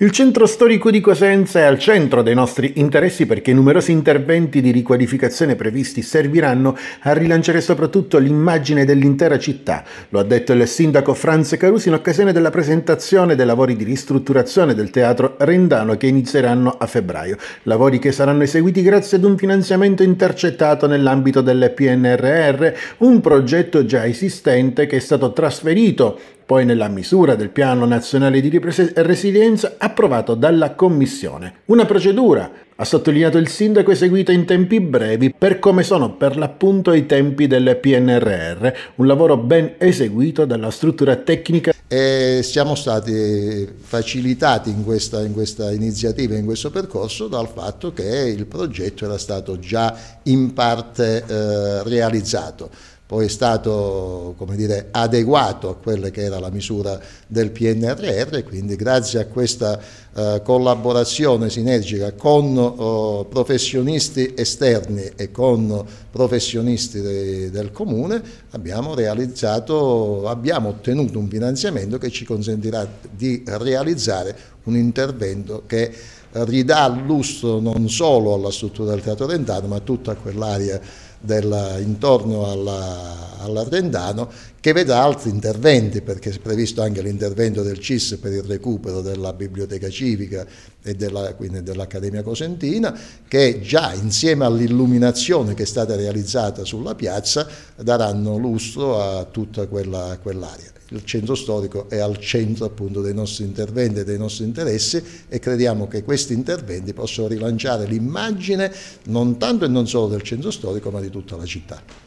Il centro storico di Cosenza è al centro dei nostri interessi perché numerosi interventi di riqualificazione previsti serviranno a rilanciare soprattutto l'immagine dell'intera città. Lo ha detto il sindaco Franz Carusi in occasione della presentazione dei lavori di ristrutturazione del teatro Rendano che inizieranno a febbraio. Lavori che saranno eseguiti grazie ad un finanziamento intercettato nell'ambito del PNRR, un progetto già esistente che è stato trasferito poi nella misura del Piano Nazionale di Ripresa e Resilienza approvato dalla Commissione. Una procedura, ha sottolineato il sindaco, eseguita in tempi brevi per come sono per l'appunto i tempi del PNRR, un lavoro ben eseguito dalla struttura tecnica. E siamo stati facilitati in questa, in questa iniziativa, in questo percorso, dal fatto che il progetto era stato già in parte eh, realizzato poi è stato dire, adeguato a quella che era la misura del PNRR e quindi grazie a questa eh, collaborazione sinergica con oh, professionisti esterni e con professionisti de, del comune abbiamo, abbiamo ottenuto un finanziamento che ci consentirà di realizzare un intervento che ridà lustro non solo alla struttura del Teatro Rendano, ma a tutta quell'area della, intorno alla, che vedrà altri interventi perché è previsto anche l'intervento del CIS per il recupero della biblioteca civica e della, quindi dell'Accademia Cosentina che già insieme all'illuminazione che è stata realizzata sulla piazza daranno lustro a tutta quella, quell'area il centro storico è al centro appunto dei nostri interventi e dei nostri interessi e crediamo che questi interventi possano rilanciare l'immagine non tanto e non solo del centro storico ma di tutta la città.